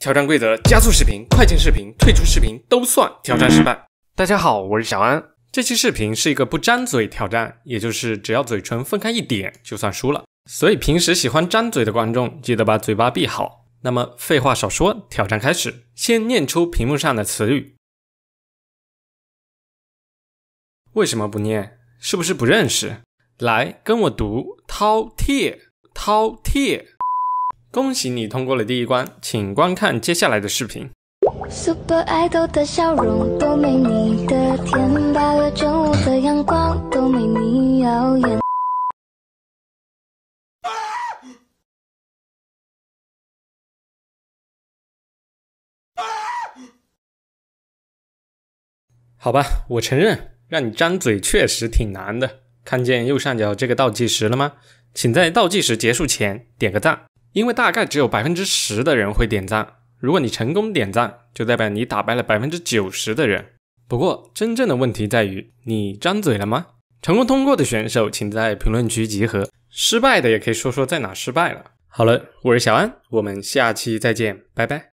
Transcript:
挑战规则：加速视频、快进视频、退出视频都算挑战失败。大家好，我是小安。这期视频是一个不张嘴挑战，也就是只要嘴唇分开一点就算输了。所以平时喜欢张嘴的观众，记得把嘴巴闭好。那么废话少说，挑战开始，先念出屏幕上的词语。为什么不念？是不是不认识？来，跟我读：饕餮，饕餮。恭喜你通过了第一关请观看接下来的视频 super idol 的笑容都没你的甜八月正午的阳光都没你耀眼好吧我承认让你张嘴确实挺难的看见右上角这个倒计时了吗请在倒计时结束前点个赞因为大概只有百分之十的人会点赞，如果你成功点赞，就代表你打败了百分之九十的人。不过，真正的问题在于你张嘴了吗？成功通过的选手，请在评论区集合；失败的也可以说说在哪失败了。好了，我是小安，我们下期再见，拜拜。